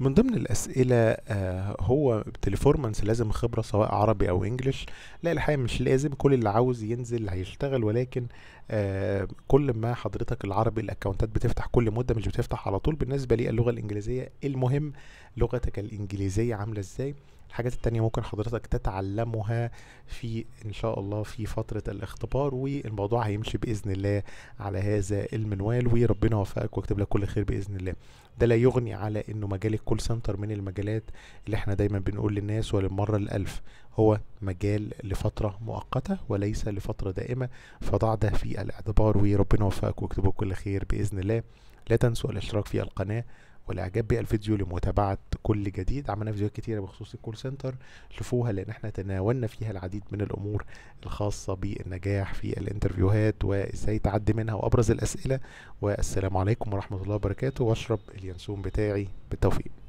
من ضمن الأسئلة آه، هو تليفورمانس لازم خبرة سواء عربي أو إنجليش لا الحقيقة مش لازم كل اللي عاوز ينزل هيشتغل ولكن آه، كل ما حضرتك العربي الاكونتات بتفتح كل مده مش بتفتح على طول بالنسبه لي اللغه الانجليزيه المهم لغتك الانجليزيه عامله ازاي الحاجات التانية ممكن حضرتك تتعلمها في إن شاء الله في فترة الاختبار والموضوع هيمشي بإذن الله على هذا المنوال وربنا يوفقك ويكتب لك كل خير بإذن الله ده لا يغني على إنه مجال الكول سنتر من المجالات اللي احنا دايما بنقول للناس وللمرة الألف هو مجال لفترة مؤقتة وليس لفترة دائمة فضع ده في الاعتبار وربنا يوفقك ويكتبه كل خير باذن الله لا تنسوا الاشتراك في القناه والاعجاب بالفيديو لمتابعه كل جديد عملنا فيديوهات كتيره بخصوص الكول سنتر شوفوها لان احنا تناولنا فيها العديد من الامور الخاصه بالنجاح في الانترفيوهات وازاي تعدي منها وابرز الاسئله والسلام عليكم ورحمه الله وبركاته واشرب اليانسون بتاعي بالتوفيق